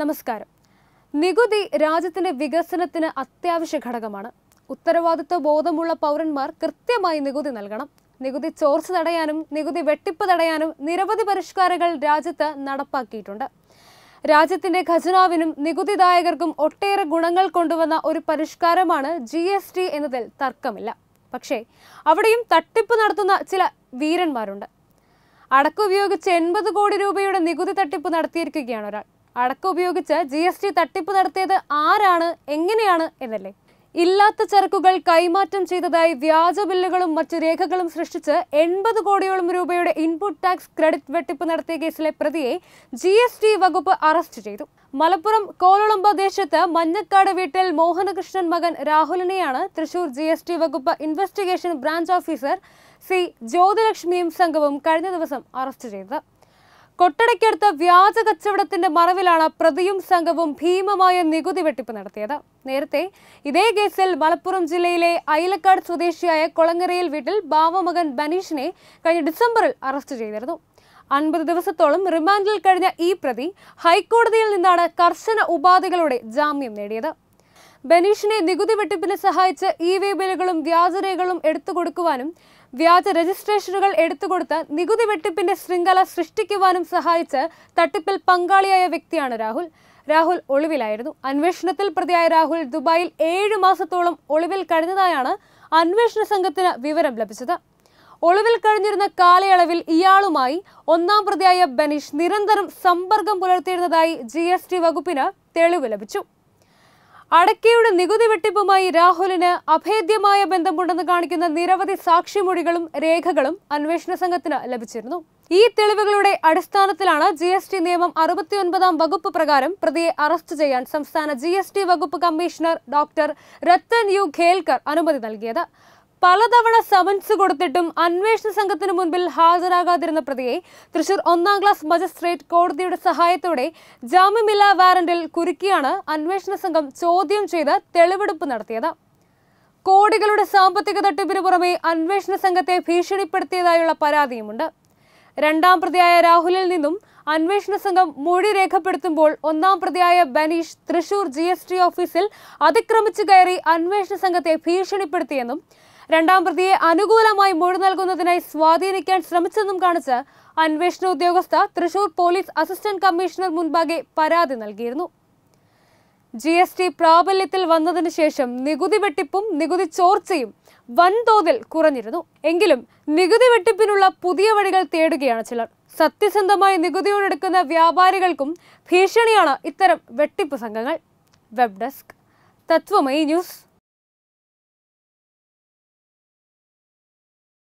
നമസ്കാരം നികുതി രാജ്യത്തിന്റെ വികസനത്തിന് അത്യാവശ്യ ഘടകമാണ് ഉത്തരവാദിത്വ ബോധമുള്ള പൗരന്മാർ കൃത്യമായി നികുതി നൽകണം നികുതി ചോർച്ച തടയാനും നികുതി വെട്ടിപ്പ് തടയാനും നിരവധി പരിഷ്കാരങ്ങൾ രാജ്യത്ത് നടപ്പാക്കിയിട്ടുണ്ട് രാജ്യത്തിന്റെ ഖജനാവിനും നികുതിദായകർക്കും ഒട്ടേറെ ഗുണങ്ങൾ കൊണ്ടുവന്ന ഒരു പരിഷ്കാരമാണ് ജി എസ് ടി എന്നതിൽ തർക്കമില്ല പക്ഷേ അവിടെയും തട്ടിപ്പ് നടത്തുന്ന ചില വീരന്മാരുണ്ട് അടക്കുപയോഗിച്ച് എൺപത് കോടി രൂപയുടെ നികുതി തട്ടിപ്പ് നടത്തിയിരിക്കുകയാണ് ഒരാൾ അടക്കം ഉപയോഗിച്ച് ജി എസ് ടി തട്ടിപ്പ് നടത്തിയത് ആരാണ് എങ്ങനെയാണ് എന്നല്ലേ ഇല്ലാത്ത ചരക്കുകൾ കൈമാറ്റം ചെയ്തതായി വ്യാജ ബില്ലുകളും മറ്റു രേഖകളും സൃഷ്ടിച്ച് എൺപത് കോടിയോളം രൂപയുടെ ഇൻപുട്ട് ടാക്സ് ക്രെഡിറ്റ് വെട്ടിപ്പ് നടത്തിയ കേസിലെ പ്രതിയെ ജി എസ് ടി വകുപ്പ് അറസ്റ്റ് ചെയ്തു മലപ്പുറം കോലുളമ്പ ദേശത്ത് മഞ്ഞക്കാട് വീട്ടിൽ മോഹനകൃഷ്ണൻ മകൻ രാഹുലിനെയാണ് തൃശൂർ ജി എസ് ടി വകുപ്പ് ഇൻവെസ്റ്റിഗേഷൻ ബ്രാഞ്ച് ഓഫീസർ സി ജ്യോതിലക്ഷ്മിയും സംഘവും കഴിഞ്ഞ ദിവസം അറസ്റ്റ് ചെയ്തത് കൊട്ടടയ്ക്കടുത്ത വ്യാജ കച്ചവടത്തിന്റെ മറവിലാണ് പ്രതിയും സംഘവും ഭീമമായ നികുതി വെട്ടിപ്പ് നടത്തിയത് നേരത്തെ ഇതേ കേസിൽ മലപ്പുറം ജില്ലയിലെ അയിലക്കാട് സ്വദേശിയായ കൊളങ്ങരയിൽ വീട്ടിൽ ബാവമകൻ ബനീഷിനെ കഴിഞ്ഞ ഡിസംബറിൽ അറസ്റ്റ് ചെയ്തിരുന്നു അൻപത് ദിവസത്തോളം റിമാൻഡിൽ കഴിഞ്ഞ ഈ പ്രതി ഹൈക്കോടതിയിൽ നിന്നാണ് കർശന ഉപാധികളുടെ ജാമ്യം നേടിയത് ബനീഷിനെ നികുതി വെട്ടിപ്പിന് സഹായിച്ച് ഇ വി ബില്ലുകളും വ്യാജരേഖകളും എടുത്തു കൊടുക്കുവാനും വ്യാജ രജിസ്ട്രേഷനുകൾ എടുത്തുകൊടുത്ത് നികുതി വെട്ടിപ്പിന്റെ ശൃംഖല സൃഷ്ടിക്കുവാനും സഹായിച്ച് തട്ടിപ്പിൽ പങ്കാളിയായ വ്യക്തിയാണ് രാഹുൽ രാഹുൽ ഒളിവിലായിരുന്നു അന്വേഷണത്തിൽ പ്രതിയായ രാഹുൽ ദുബായിൽ ഏഴു മാസത്തോളം ഒളിവിൽ കഴിഞ്ഞതായാണ് അന്വേഷണ സംഘത്തിന് വിവരം ലഭിച്ചത് ഒളിവിൽ കഴിഞ്ഞിരുന്ന കാലയളവിൽ ഇയാളുമായി ഒന്നാം പ്രതിയായ ബനീഷ് നിരന്തരം സമ്പർക്കം പുലർത്തിയിരുന്നതായി ജി വകുപ്പിന് തെളിവ് ലഭിച്ചു അടക്കയുടെ നികുതി വെട്ടിപ്പുമായി രാഹുലിന് അഭേദ്യമായ ബന്ധമുണ്ടെന്ന് കാണിക്കുന്ന നിരവധി സാക്ഷിമൊഴികളും രേഖകളും അന്വേഷണ സംഘത്തിന് ലഭിച്ചിരുന്നു ഈ തെളിവുകളുടെ അടിസ്ഥാനത്തിലാണ് ജി എസ് ടി നിയമം അറുപത്തിയൊൻപതാം വകുപ്പ് പ്രകാരം പ്രതിയെ അറസ്റ്റ് ചെയ്യാൻ സംസ്ഥാന ജി എസ് ടി വകുപ്പ് commissioner doctor Rathan U Khelkar അനുമതി നൽകിയത് പലതവണ സമൻസ് കൊടുത്തിട്ടും അന്വേഷണ സംഘത്തിന് മുൻപിൽ ഹാജരാകാതിരുന്ന പ്രതിയെ തൃശൂർ ഒന്നാം ക്ലാസ് മജിസ്ട്രേറ്റ് കോടതിയുടെ സഹായത്തോടെ ജാമ്യമില്ലാ വാറന്റിൽ കുരുക്കിയാണ് അന്വേഷണ സംഘം ചോദ്യം ചെയ്ത് തെളിവെടുപ്പ് നടത്തിയത് കോടികളുടെ സാമ്പത്തിക തട്ടിപ്പിന് പുറമെ അന്വേഷണ സംഘത്തെ ഭീഷണിപ്പെടുത്തിയതായുള്ള പരാതിയുമുണ്ട് രണ്ടാം പ്രതിയായ രാഹുലിൽ നിന്നും അന്വേഷണ സംഘം മൊഴി രേഖപ്പെടുത്തുമ്പോൾ ഒന്നാം പ്രതിയായ ബനീഷ് തൃശൂർ ജി ഓഫീസിൽ അതിക്രമിച്ചു കയറി അന്വേഷണ സംഘത്തെ ഭീഷണിപ്പെടുത്തിയെന്നും രണ്ടാം പ്രതിയെ അനുകൂലമായി മൊഴി നൽകുന്നതിനായി സ്വാധീനിക്കാൻ ശ്രമിച്ചെന്നും കാണിച്ച് അന്വേഷണ ഉദ്യോഗസ്ഥ തൃശൂർ പോലീസ് അസിസ്റ്റന്റ് കമ്മീഷണർ മുൻപാകെ പരാതി നൽകിയിരുന്നു ജി എസ് ടി പ്രാബല്യത്തിൽ വന്നതിന് ശേഷം നികുതി വെട്ടിപ്പും നികുതി ചോർച്ചയും വൻതോതിൽ കുറഞ്ഞിരുന്നു എങ്കിലും നികുതി വെട്ടിപ്പിനുള്ള പുതിയ വഴികൾ തേടുകയാണ് ചിലർ സത്യസന്ധമായി നികുതിയോടെടുക്കുന്ന വ്യാപാരികൾക്കും ഭീഷണിയാണ് ഇത്തരം വെട്ടിപ്പ് സംഘങ്ങൾ വെബ് ഡെസ്ക് തത്വമൈ ന്യൂസ്